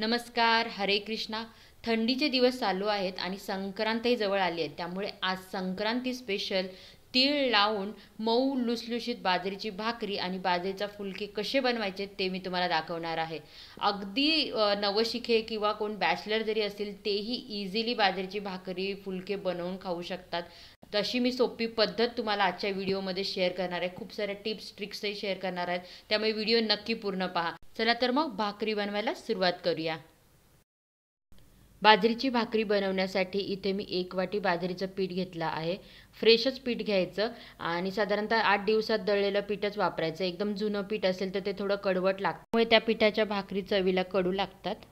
नमस्कार हरे कृष्णा थंडीचे दिवस चालू आहेत आणि संक्रांतही जवळ आली आहे त्यामुळे आज संक्रांती स्पेशल तीळ लावून मऊ लुसलुशीत बाजरीची भाकरी आणि बाजरीचा फुलके कसे बनवायचे ते मी तुम्हाला दाखवणार आहे अगदी नवशिखे किंवा कोण बॅचलर जरी असतील तेही इझिली बाजरीची भाकरी फुलके बनवून खाऊ शकतात तशी मी सोपी पद्धत तुम्हाला आजच्या व्हिडिओमध्ये शेअर करणार आहे खूप साऱ्या टिप्स ट्रिक्सही शेअर करणार आहेत त्यामुळे व्हिडिओ नक्की पूर्ण पहा चला तर मग भाकरी बनवायला सुरुवात करूया बाजरीची भाकरी बनवण्यासाठी इथे मी एक वाटी बाजरीचं पीठ घेतलं आहे फ्रेशच पीठ घ्यायचं आणि साधारणतः आठ दिवसात दळलेलं पीठच वापरायचं एकदम जुनं पीठ असेल तर ते थोडं कडवट लागतं त्यामुळे त्या पिठाच्या भाकरी चवीला कडू लागतात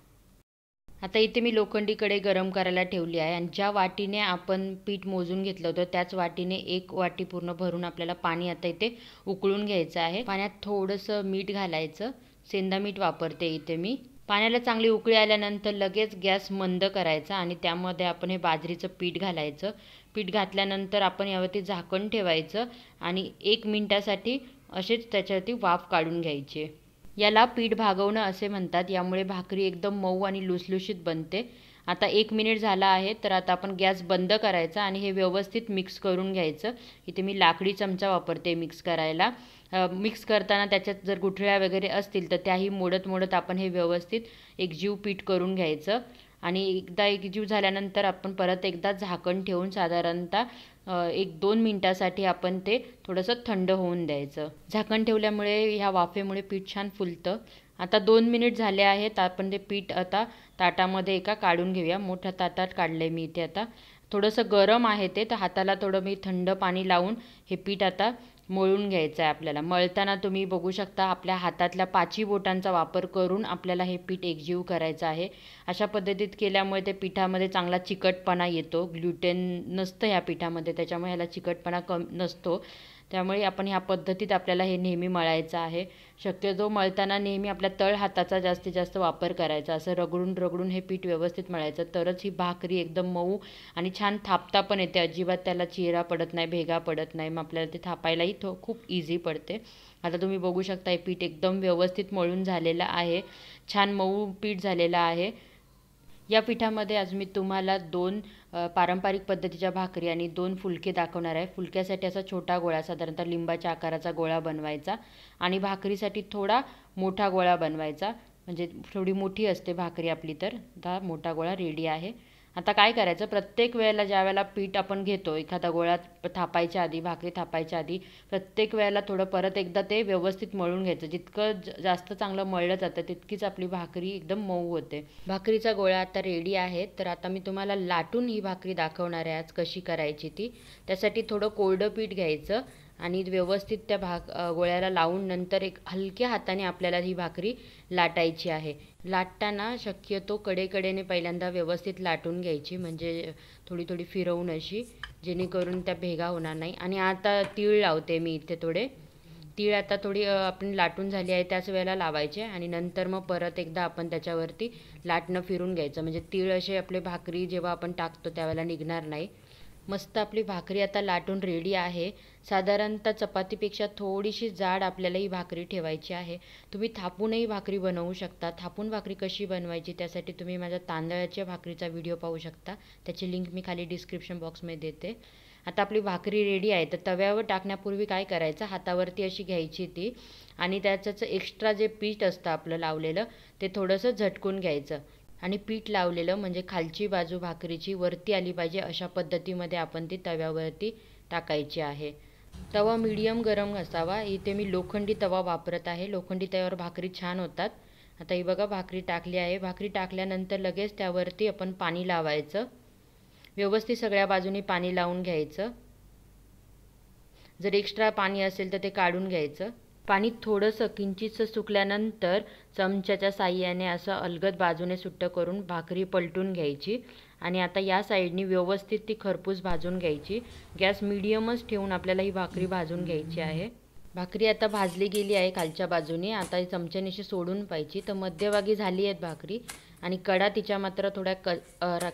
आता इथे मी लोखंडीकडे गरम करायला ठेवली आहे आणि ज्या वाटीने आपण पीठ मोजून घेतलं होतं त्याच वाटीने एक वाटी पूर्ण भरून आपल्याला पाणी आता इथे उकळून घ्यायचं आहे पाण्यात थोडंसं मीठ घालायचं सेंदा मीठ वापरते इथे मी पाण्याला चांगली उकळी आल्यानंतर लगेच गॅस मंद करायचा आणि त्यामध्ये आपण हे बाजरीचं पीठ घालायचं पीठ घातल्यानंतर आपण यावरती झाकण ठेवायचं आणि एक मिनटासाठी असेच त्याच्यावरती वाफ काढून घ्यायचे याला पीठ भागवणं असे म्हणतात यामुळे भाकरी एकदम मऊ आणि लुसलुशीत बनते आता एक मिनिट झाला आहे तर आता आपण गॅस बंद करायचा आणि हे व्यवस्थित मिक्स करून घ्यायचं इथे मी लाकडी चमचा वापरते मिक्स करायला मिक्स करताना त्याच्यात जर गुठळ्या वगैरे असतील तर त्याही मोडत मोडत आपण हे व्यवस्थित एकजीव पीठ करून घ्यायचं आणि एकदा एकजीव झाल्यानंतर आपण परत एकदा झाकण ठेवून साधारणतः एक दोन मिनटासाठी आपण ते थोडंसं थंड होऊन द्यायचं झाकण ठेवल्यामुळे ह्या वाफेमुळे पीठ छान फुलतं आता दोन मिनिट झाले आहेत आपण ते पीठ आता ताटामध्ये एका काढून घेऊया मोठ्या ताटात काढलं आहे मी इथे आता थोडंसं गरम आहे ते तर हाताला थोडं मी थंड पाणी लावून हे पीठ आता मळून घ्यायचं आहे आपल्याला मळताना तुम्ही बघू शकता आपल्या हातातल्या पाची बोटांचा वापर करून आपल्याला हे पीठ एकजीव करायचं आहे अशा पद्धतीत केल्यामुळे ते पिठामध्ये चांगला चिकटपणा येतो ग्लुटेन नसतं ह्या पिठामध्ये त्याच्यामुळे ह्याला चिकटपणा कम नसतो त्यामुळे आपण ह्या पद्धतीत आपल्याला हे नेहमी मळायचं आहे शक्यतो मळताना नेहमी आपल्या तळ हाताचा जास्तीत जास्त वापर करायचा असं रगडून रगडून हे पीठ व्यवस्थित मळायचं तरच ही भाकरी एकदम मऊ आणि छान थापता पण येते अजिबात त्याला चेहरा पडत नाही भेगा पडत नाही मग आपल्याला ते थापायलाही थो खूप इझी पडते आता तुम्ही बघू शकता हे पीठ एकदम व्यवस्थित मळून झालेलं आहे छान मऊ पीठ झालेलं आहे या पिठामध्ये आज मी तुम्हाला दोन पारंपरिक पद्धतीच्या भाकरी आणि दोन फुलके दाखवणार आहे फुलक्यासाठी असा छोटा गोळा साधारणतः लिंबाच्या आकाराचा गोळा बनवायचा आणि भाकरीसाठी थोडा मोठा गोळा बनवायचा म्हणजे थोडी मोठी असते भाकरी आपली तर हा मोठा गोळा रेडी आहे आता काय करायचं प्रत्येक वेळेला ज्या वेळेला पीठ आपण घेतो एखादा गोळा थापायच्या आधी भाकरी थापायच्या आधी प्रत्येक वेळेला थोडं परत एकदा ते व्यवस्थित मळून घ्यायचं जितकं जास्त चांगलं मळलं जातं तितकीच आपली भाकरी एकदम मऊ होते भाकरीचा गोळा आता रेडी आहे तर आता मी तुम्हाला लाटून ही भाकरी दाखवणार आहे आज कशी करायची ती त्यासाठी थोडं कोरडं पीठ घ्यायचं आणि व्यवस्थित त्या भाक गोळ्याला लावून नंतर एक हलक्या हाताने आपल्याला ही भाकरी लाटायची आहे लाटताना शक्यतो कडेकडेने पहिल्यांदा व्यवस्थित लाटून घ्यायची म्हणजे थोडी थोडी फिरवून अशी जेणेकरून त्या भेगा होणार नाही आणि आता तीळ लावते मी इथे थोडे तीळ आता थोडी आपण लाटून झाली आहे त्याच वेळेला लावायचे आणि नंतर मग परत एकदा आपण त्याच्यावरती लाटणं फिरून घ्यायचं म्हणजे तीळ असे आपले भाकरी जेव्हा आपण टाकतो त्यावेळेला निघणार नाही मस्त आपली भाकरी आता लाटून रेडी आहे साधारणतः चपातीपेक्षा थोडीशी जाड आपल्याला ही भाकरी ठेवायची आहे तुम्ही थापूनही भाकरी बनवू शकता थापून भाकरी कशी बनवायची त्यासाठी तुम्ही माझ्या तांदळाच्या भाकरीचा व्हिडिओ पाहू शकता त्याची लिंक मी खाली डिस्क्रिप्शन बॉक्समध्ये देते आता आपली भाकरी रेडी आहे तर तव्यावर टाकण्यापूर्वी काय करायचं हातावरती अशी घ्यायची ती आणि त्याचं एक्स्ट्रा जे पीठ असतं आपलं लावलेलं ते थोडंसं झटकून घ्यायचं आणि पीठ लावलेलं म्हणजे खालची बाजू भाकरीची वरती आली पाहिजे अशा पद्धतीमध्ये आपण ती तव्यावरती टाकायची आहे तवा मीडियम गरम असावा इथे मी लोखंडी तवा वापरत आहे लोखंडी तव्यावर भाकरी छान होतात आता ही बघा भाकरी टाकली आहे भाकरी टाकल्यानंतर लगेच त्यावरती आपण पाणी लावायचं व्यवस्थित सगळ्या बाजूनी पाणी लावून घ्यायचं जर एक्स्ट्रा पाणी असेल तर ते काढून घ्यायचं पाणी थोडंसं किंचितसं सुकल्यानंतर चमच्याच्या साह्याने असं अलगद बाजूने सुट्टं करून भाकरी पलटून घ्यायची आणि आता या साईडनी व्यवस्थित ती खरपूस भाजून घ्यायची गॅस मिडियमच ठेवून आपल्याला ही भाकरी भाजून घ्यायची आहे भाकरी आता भाजली गेली आहे खालच्या बाजूने आता चमच्यानेशी सोडून पाहिजे तर मध्यभागी झाली आहेत भाकरी आणि कडा तिच्या मात्र थोड्या क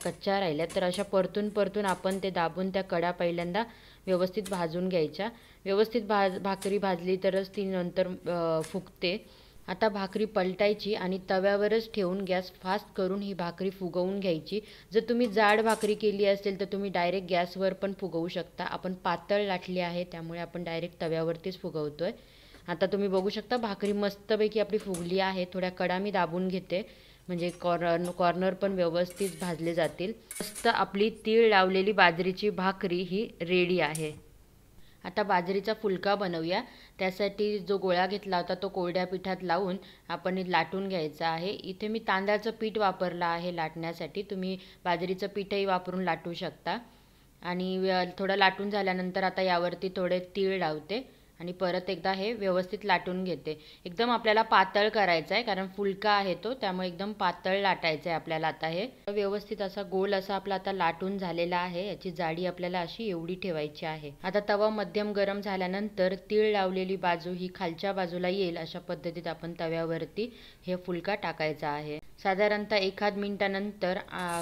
कच्च्या राहिल्या तर अशा परतून परतून आपण ते दाबून त्या कडा पहिल्यांदा व्यवस्थित भाजून घ्यायच्या व्यवस्थित भाज भाकरी भाजली तरच ती नंतर फुगते आता भाकरी पलटायची आणि तव्यावरच ठेवून गॅस फास्ट करून ही भाकरी फुगवून घ्यायची जर तुम्ही जाड भाकरी केली असेल तर तुम्ही डायरेक्ट गॅसवर पण फुगवू शकता आपण पातळ लाटली आहे त्यामुळे आपण डायरेक्ट तव्यावरतीच फुगवतो आहे आता तुम्ही बघू शकता भाकरी मस्तपैकी आपली फुगली आहे थोड्या कडा मी दाबून घेते म्हणजे कॉर्नर कॉर्नर पण व्यवस्थित भाजले जातील मस्त आपली तीळ लावलेली बाजरीची भाकरी ही रेडी आहे आता बाजरीचा फुलका बनवूया त्यासाठी जो गोळा घेतला होता तो कोरड्या पिठात लावून आपण लाटून घ्यायचा आहे इथे मी तांदळाचं पीठ वापरलं आहे लाटण्यासाठी तुम्ही बाजरीचं पीठही वापरून लाटू शकता आणि थोडं लाटून झाल्यानंतर आता यावरती थोडे तीळ लावते आणि परत एकदा हे व्यवस्थित लाटून घेते एकदम आपल्याला पातळ करायचा आहे कारण फुलका आहे तो त्यामुळे एकदम पातळ लाटायचं आहे आपल्याला आता हे व्यवस्थित असा गोल असा आपला आता लाटून झालेला आहे याची जाडी आपल्याला अशी एवढी ठेवायची आहे आता तवा मध्यम गरम झाल्यानंतर तीळ लावलेली बाजू ही खालच्या बाजूला येईल अशा पद्धतीत आपण तव्यावरती हे फुलका टाकायचा आहे साधारणतः एखाद मिनिटानंतर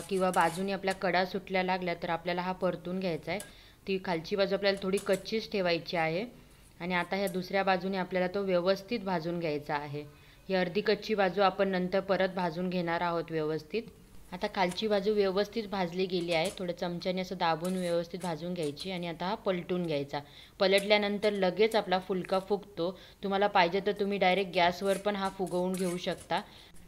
किंवा बाजूने आपल्या कडा सुटल्या लागल्या तर आपल्याला हा परतून घ्यायचा आहे ती खालची बाजू आपल्याला थोडी कच्चीच ठेवायची आहे आणि आता ह्या दुसऱ्या बाजूने आपल्याला तो व्यवस्थित भाजून घ्यायचा आहे ही अर्धी कच्ची बाजू आपण नंतर परत भाजून घेणार आहोत व्यवस्थित आता खालची बाजू व्यवस्थित भाजली गेली आहे थोडं चमच्याने असं दाबून व्यवस्थित भाजून घ्यायची आणि आता हा पलटून घ्यायचा पलटल्यानंतर लगेच आपला फुलका फुगतो तुम्हाला पाहिजे तर तुम्ही डायरेक्ट गॅसवर पण हा फुगवून घेऊ शकता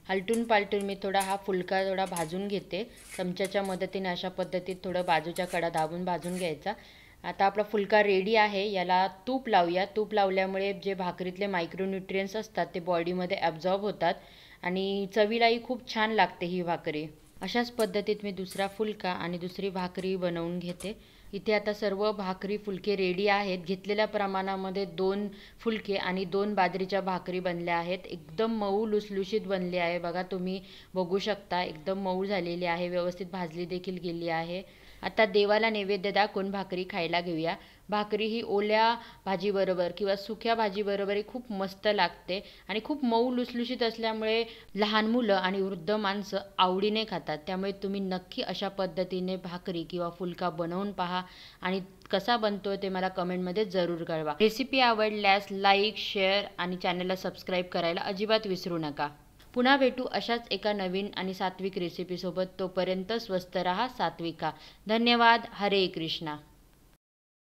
हलटून पालटून मी थोडा हा फुलका थोडा भाजून घेते चमच्याच्या मदतीने अशा पद्धतीत थोडं बाजूच्या कडा दाबून भाजून घ्यायचा आता आपला फुलका रेडी आहे याला तूप लावूया तूप लावल्यामुळे जे भाकरीतले मायक्रोन्यूट्रियन्स असतात ते बॉडीमध्ये ॲब्झॉर्ब होतात आणि चवीलाही खूप छान लागते ही भाकरी अशाच पद्धतीत मी दुसरा फुलका आणि दुसरी भाकरी बनवून घेते इथे आता सर्व भाकरी फुलके रेडी आहेत घेतलेल्या प्रमाणामध्ये दोन फुलके आणि दोन बाजरीच्या भाकरी बनल्या आहेत एकदम मऊ लुसलुशीत बनली आहे बघा तुम्ही बघू शकता एकदम मऊ झालेली आहे व्यवस्थित भाजली देखील गेली आहे आता देवाला नैवेद्य दाखवून भाकरी खायला घेऊया भाकरी ही ओल्या भाजीबरोबर किंवा सुक्या भाजीबरोबरही खूप मस्त लागते आणि खूप मऊ लुसलुशीत असल्यामुळे लहान मुलं आणि वृद्ध माणसं आवडीने खातात त्यामुळे तुम्ही नक्की अशा पद्धतीने भाकरी किंवा फुलका बनवून पहा आणि कसा बनतो ते मला कमेंटमध्ये जरूर कळवा रेसिपी आवडल्यास लाईक शेअर आणि चॅनलला सबस्क्राईब करायला अजिबात विसरू नका पुन्हा भेटू अशाच एका नवीन आणि सात्विक रेसिपीसोबत तोपर्यंत स्वस्त रहा सात्विका धन्यवाद हरे कृष्णा